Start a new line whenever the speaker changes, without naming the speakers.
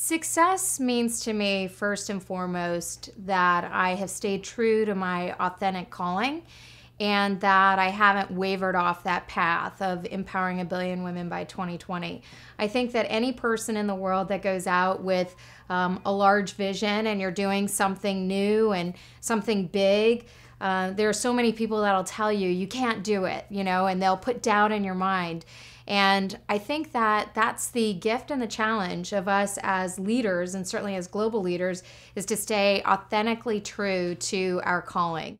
Success means
to me, first and foremost, that I have stayed true to my authentic calling and that I haven't wavered off that path of empowering a billion women by 2020. I think that any person in the world that goes out with um, a large vision and you're doing something new and something big, uh, there are so many people that'll tell you you can't do it, you know, and they'll put doubt in your mind. And I think that that's the gift and the challenge of us as leaders, and certainly as global leaders, is to stay authentically true to our calling.